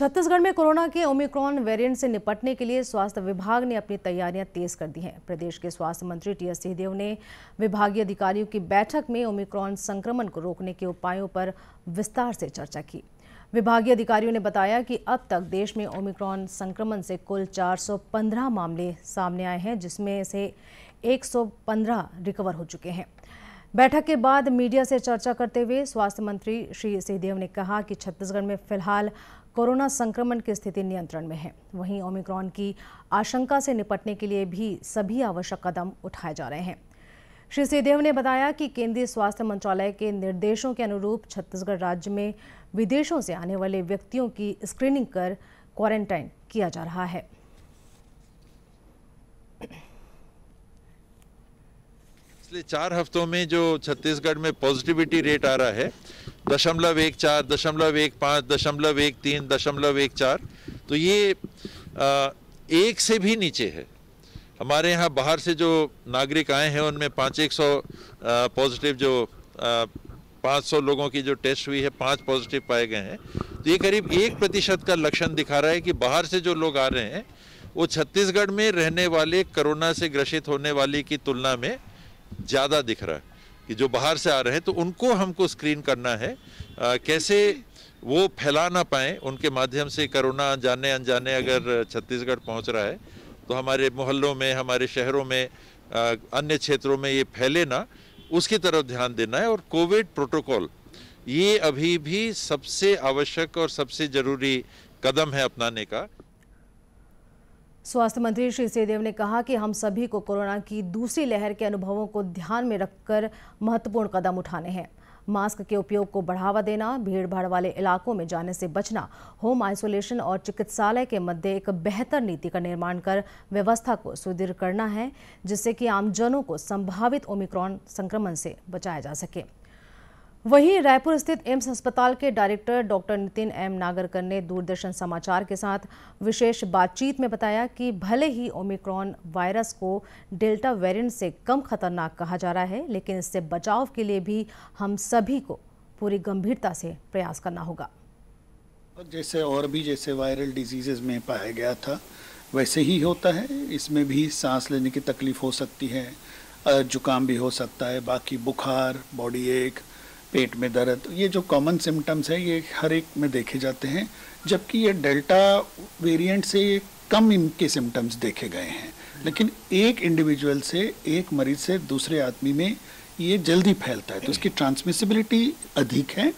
छत्तीसगढ़ में कोरोना के Omicron variant से निपटने के लिए स्वास्थ्य विभाग ने अपनी तैयारियां तेज कर दी हैं प्रदेश के स्वास्थ्य मंत्री टी एस सिंहदेव ने विभागीय अधिकारियों की बैठक में ओमिक्रॉन संक्रमण को रोकने के उपायों पर विस्तार से चर्चा की विभागीय अधिकारियों ने बताया कि अब तक देश में ओमिक्रॉन संक्रमण से कुल चार मामले सामने आए हैं जिसमें से एक रिकवर हो चुके हैं बैठक के बाद मीडिया से चर्चा करते हुए स्वास्थ्य मंत्री श्री सिंहदेव ने कहा कि छत्तीसगढ़ में फिलहाल कोरोना संक्रमण की स्थिति नियंत्रण में है वहीं ओमिक्रॉन की आशंका से निपटने के लिए भी सभी आवश्यक कदम उठाए जा रहे हैं श्री सिंहदेव ने बताया कि केंद्रीय स्वास्थ्य मंत्रालय के निर्देशों के अनुरूप छत्तीसगढ़ राज्य में विदेशों से आने वाले व्यक्तियों की स्क्रीनिंग कर क्वारंटाइन किया जा रहा है पिछले चार हफ्तों में जो छत्तीसगढ़ में पॉजिटिविटी रेट आ रहा है दशमलव एक चार दशमलव एक पाँच दशमलव एक तीन दशमलव एक चार तो ये आ, एक से भी नीचे है हमारे यहाँ बाहर से जो नागरिक आए हैं उनमें पाँच एक सौ पॉजिटिव जो पाँच सौ लोगों की जो टेस्ट हुई है पाँच पॉजिटिव पाए गए हैं तो ये करीब एक प्रतिशत का लक्षण दिखा रहा है कि बाहर से जो लोग आ रहे हैं वो छत्तीसगढ़ में रहने वाले कोरोना से ग्रसित होने वाले की तुलना में ज़्यादा दिख रहा है कि जो बाहर से आ रहे हैं तो उनको हमको स्क्रीन करना है आ, कैसे वो फैला ना पाए उनके माध्यम से कोरोना जाने अनजाने अगर छत्तीसगढ़ पहुंच रहा है तो हमारे मोहल्लों में हमारे शहरों में आ, अन्य क्षेत्रों में ये फैले ना उसकी तरफ ध्यान देना है और कोविड प्रोटोकॉल ये अभी भी सबसे आवश्यक और सबसे ज़रूरी कदम है अपनाने का स्वास्थ्य मंत्री श्री सिंहदेव ने कहा कि हम सभी को कोरोना की दूसरी लहर के अनुभवों को ध्यान में रखकर महत्वपूर्ण कदम उठाने हैं मास्क के उपयोग को बढ़ावा देना भीड़ भाड़ वाले इलाकों में जाने से बचना होम आइसोलेशन और चिकित्सालय के मध्य एक बेहतर नीति का निर्माण कर व्यवस्था को सुदृढ़ करना है जिससे कि आमजनों को संभावित ओमिक्रॉन संक्रमण से बचाया जा सके वहीं रायपुर स्थित एम्स अस्पताल के director doctor Nitin M Nagarkar ने दूरदर्शन समाचार के साथ विशेष बातचीत में बताया कि भले ही ओमिक्रॉन वायरस को डेल्टा वेरिएंट से कम खतरनाक कहा जा रहा है लेकिन इससे बचाव के लिए भी हम सभी को पूरी गंभीरता से प्रयास करना होगा जैसे और भी जैसे वायरल डिजीजेज में पाया गया था वैसे ही होता है इसमें भी सांस लेने की तकलीफ हो सकती है जुकाम भी हो सकता है बाकी बुखार बॉडी एक पेट में दर्द तो ये जो कॉमन सिम्टम्स है ये हर एक में देखे जाते हैं जबकि ये डेल्टा वेरिएंट से कम इनके सिम्टम्स देखे गए हैं लेकिन एक इंडिविजुअल से एक मरीज से दूसरे आदमी में ये जल्दी फैलता है तो इसकी ट्रांसमिसिबिलिटी अधिक है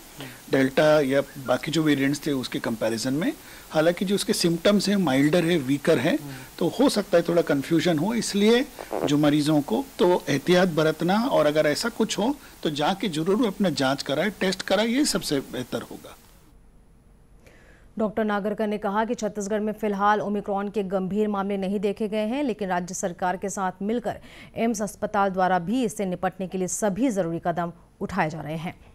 डेल्टा या बाकी जो वेरिएंट्स थे उसके कंपैरिजन में हालांकि जो उसके सिम्टम्स हैं माइल्डर है वीकर है तो हो सकता है थोड़ा कन्फ्यूजन हो इसलिए जो मरीजों को तो एहतियात बरतना और अगर ऐसा कुछ हो तो जाके जरूर अपना जाँच कराए टेस्ट कराए ये सबसे बेहतर होगा डॉक्टर नागरकर ने कहा कि छत्तीसगढ़ में फिलहाल ओमिक्रॉन के गंभीर मामले नहीं देखे गए हैं लेकिन राज्य सरकार के साथ मिलकर एम्स अस्पताल द्वारा भी इससे निपटने के लिए सभी जरूरी कदम उठाए जा रहे हैं